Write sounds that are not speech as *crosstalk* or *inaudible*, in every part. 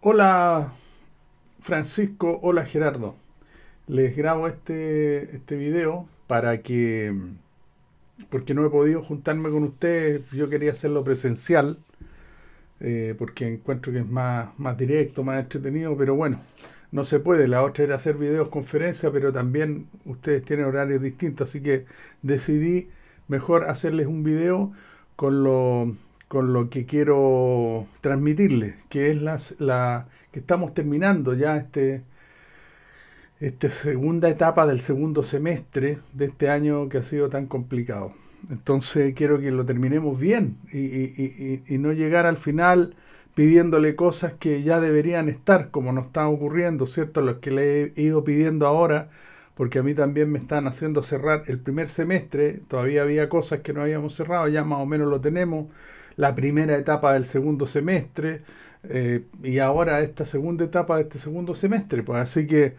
Hola Francisco, hola Gerardo. Les grabo este, este video para que, porque no he podido juntarme con ustedes, yo quería hacerlo presencial, eh, porque encuentro que es más, más directo, más entretenido, pero bueno, no se puede. La otra era hacer videoconferencia, pero también ustedes tienen horarios distintos, así que decidí mejor hacerles un video con los con lo que quiero transmitirle que es la, que estamos terminando ya este, esta segunda etapa del segundo semestre de este año que ha sido tan complicado. Entonces quiero que lo terminemos bien y, y no llegar al final pidiéndole cosas que ya deberían estar, como nos está ocurriendo, ¿cierto? Los que le he ido pidiendo ahora, porque a mí también me están haciendo cerrar el primer semestre, todavía había cosas que no habíamos cerrado, ya más o menos lo tenemos la primera etapa del segundo semestre eh, y ahora esta segunda etapa de este segundo semestre. Pues así que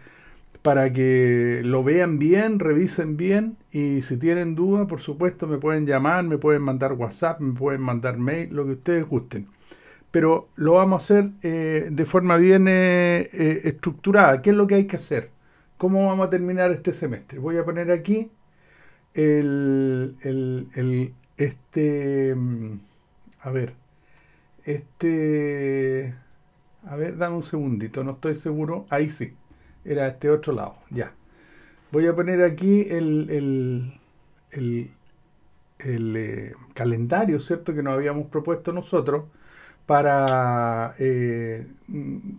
para que lo vean bien, revisen bien y si tienen dudas, por supuesto, me pueden llamar, me pueden mandar WhatsApp, me pueden mandar mail, lo que ustedes gusten. Pero lo vamos a hacer eh, de forma bien eh, estructurada. ¿Qué es lo que hay que hacer? ¿Cómo vamos a terminar este semestre? Voy a poner aquí el, el este mm, a ver. Este. A ver, dame un segundito, no estoy seguro. Ahí sí. Era este otro lado. Ya. Voy a poner aquí el, eh, calendario, ¿cierto? Que nos habíamos propuesto nosotros para eh,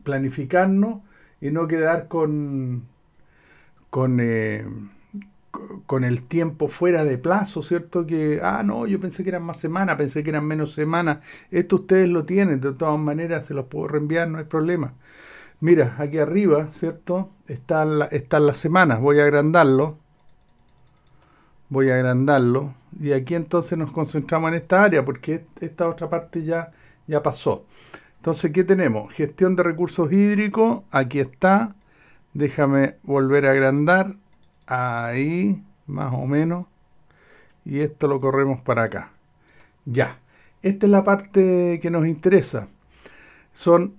planificarnos y no quedar con, con eh, con el tiempo fuera de plazo, ¿cierto? Que, ah, no, yo pensé que eran más semanas, pensé que eran menos semanas. Esto ustedes lo tienen, de todas maneras se los puedo reenviar, no hay problema. Mira, aquí arriba, ¿cierto? Están, la, están las semanas, voy a agrandarlo. Voy a agrandarlo. Y aquí entonces nos concentramos en esta área, porque esta otra parte ya, ya pasó. Entonces, ¿qué tenemos? Gestión de recursos hídricos, aquí está. Déjame volver a agrandar ahí, más o menos. Y esto lo corremos para acá. Ya, esta es la parte que nos interesa. Son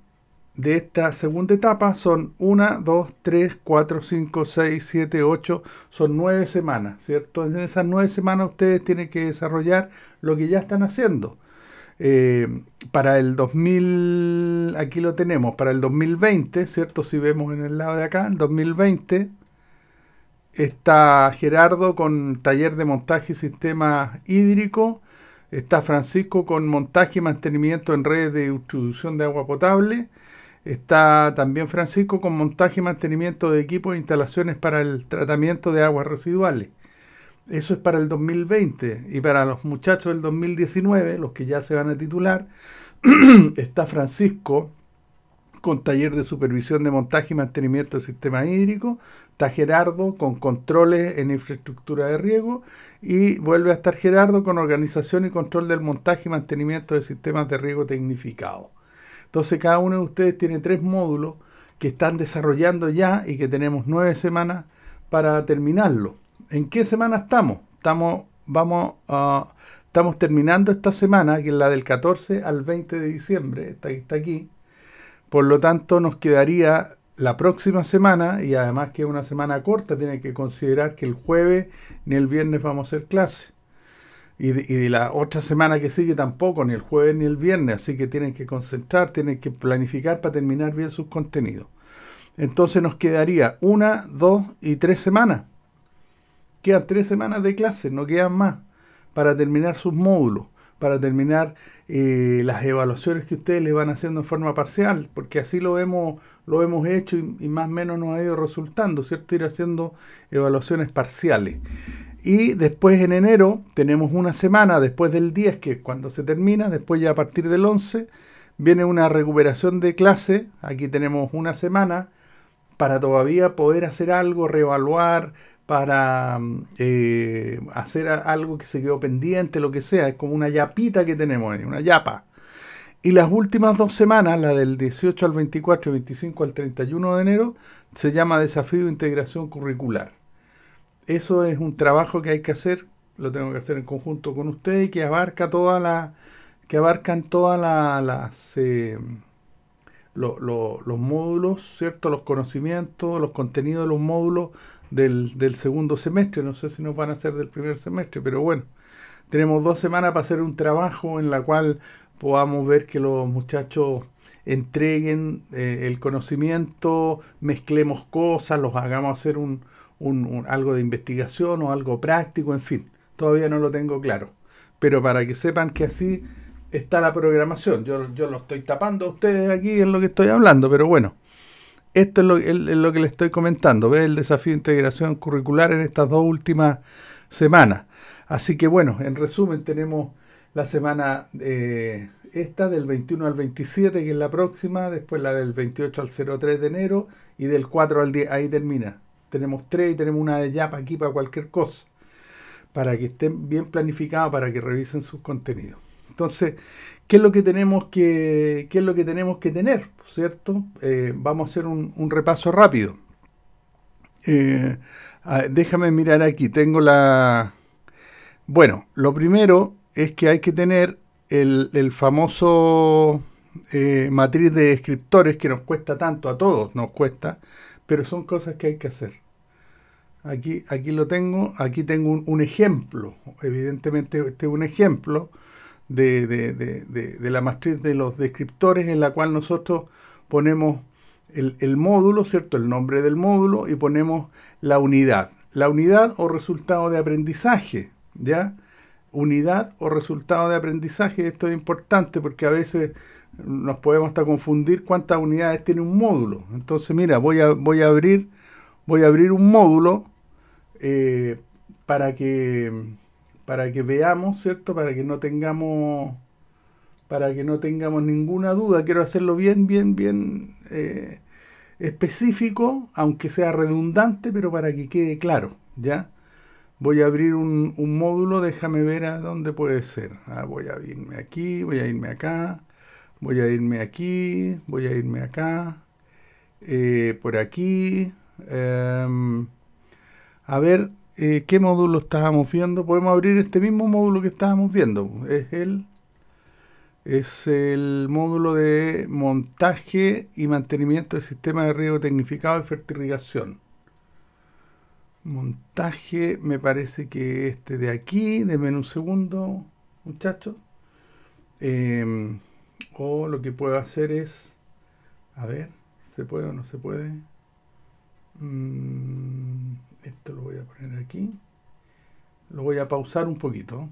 de esta segunda etapa, son 1, 2, 3, 4, 5, 6, 7, 8, son 9 semanas, ¿cierto? En esas 9 semanas ustedes tienen que desarrollar lo que ya están haciendo. Eh, para el 2000, aquí lo tenemos, para el 2020, ¿cierto? Si vemos en el lado de acá, el 2020 Está Gerardo con taller de montaje y sistema hídrico. Está Francisco con montaje y mantenimiento en redes de distribución de agua potable. Está también Francisco con montaje y mantenimiento de equipos e instalaciones para el tratamiento de aguas residuales. Eso es para el 2020. Y para los muchachos del 2019, los que ya se van a titular, *clears throat* está Francisco con taller de supervisión de montaje y mantenimiento de sistema hídrico. Está Gerardo con controles en infraestructura de riego. Y vuelve a estar Gerardo con organización y control del montaje y mantenimiento de sistemas de riego tecnificado. Entonces cada uno de ustedes tiene tres módulos que están desarrollando ya y que tenemos nueve semanas para terminarlo. ¿En qué semana estamos? Estamos, vamos Estamos terminando esta semana, que es la del 14 al 20 de diciembre, esta que está aquí, por lo tanto, nos quedaría la próxima semana, y además que es una semana corta, tienen que considerar que el jueves ni el viernes vamos a hacer clase. Y de, y de, la otra semana que sigue tampoco, ni el jueves ni el viernes, así que tienen que concentrar, tienen que planificar para terminar bien sus contenidos. Entonces nos quedaría una, dos y tres semanas. Quedan tres semanas de clase, no quedan más, para terminar sus módulos para terminar eh, las evaluaciones que ustedes le van haciendo en forma parcial, porque así lo hemos, lo hemos hecho y, y más o menos nos ha ido resultando, ¿cierto? Ir haciendo evaluaciones parciales. Y después en enero tenemos una semana después del 10, que es cuando se termina, después ya a partir del 11 viene una recuperación de clase, aquí tenemos una semana para todavía poder hacer algo, reevaluar, para mm, eh, hacer algo que se quedó pendiente, lo que sea. Es como una yapita que tenemos ahí, una yapa. Y las últimas dos semanas, la del 18 al 24, 25 al 31 de enero, se llama Desafío de Integración Curricular. Eso es un trabajo que hay que hacer, lo tengo que hacer en conjunto con usted y que abarca toda la, que abarcan todas las... Eh, los módulos, ¿cierto? Los conocimientos, los contenidos de los módulos del, del segundo semestre, no sé si nos van a hacer del primer semestre, pero bueno, tenemos dos semanas para hacer un trabajo en la cual podamos ver que los muchachos entreguen eh, el conocimiento, mezclemos cosas, los hagamos hacer un, algo de investigación o algo práctico, en fin. Todavía no lo tengo claro. Pero para que sepan que así está la programación. Yo, yo lo estoy tapando a ustedes aquí en lo que estoy hablando, pero bueno. Esto es lo, que le estoy comentando, ve el desafío de integración curricular en estas dos últimas semanas. Así que bueno, en resumen tenemos la semana eh, esta del 21 al 27, que es la próxima, después la del 28 al 03 de enero y del 4 al 10, ahí termina. Tenemos tres y tenemos una de ya para aquí para cualquier cosa, para que estén bien planificados, para que revisen sus contenidos. Entonces, ¿qué es lo que tenemos que, qué es lo que, tenemos que tener? ¿Cierto? Eh, vamos a hacer un, repaso rápido. Eh, déjame mirar aquí, tengo la... Bueno, lo primero es que hay que tener el, famoso eh, matriz de descriptores que nos cuesta tanto, a todos nos cuesta, pero son cosas que hay que hacer. Aquí, aquí lo tengo, aquí tengo un, un ejemplo, evidentemente este es un ejemplo, de, la matriz de los descriptores en la cual nosotros ponemos el, módulo, ¿cierto? El nombre del módulo y ponemos la unidad. La unidad o resultado de aprendizaje, ¿ya? Unidad o resultado de aprendizaje, esto es importante porque a veces nos podemos hasta confundir cuántas unidades tiene un módulo. Entonces, mira, voy a, voy a, abrir, voy a abrir un módulo eh, para que para que veamos, ¿cierto? Para que no tengamos para que no tengamos ninguna duda, quiero hacerlo bien, bien, bien eh, específico, aunque sea redundante, pero para que quede claro, ¿ya? Voy a abrir un, módulo, déjame ver a dónde puede ser. Ah, voy a irme aquí, voy a irme acá, voy a irme aquí, voy a irme acá, eh, por aquí. Em, a ver, eh, qué módulo estábamos viendo. Podemos abrir este mismo módulo que estábamos viendo. Es el, es el módulo de montaje y mantenimiento del sistema de riego tecnificado de fertilización. Montaje, me parece que este de aquí, denme un segundo, muchachos. Em, o lo que puedo hacer es, a ver, ¿se puede o no se puede? Mmm esto lo voy a poner aquí lo voy a pausar un poquito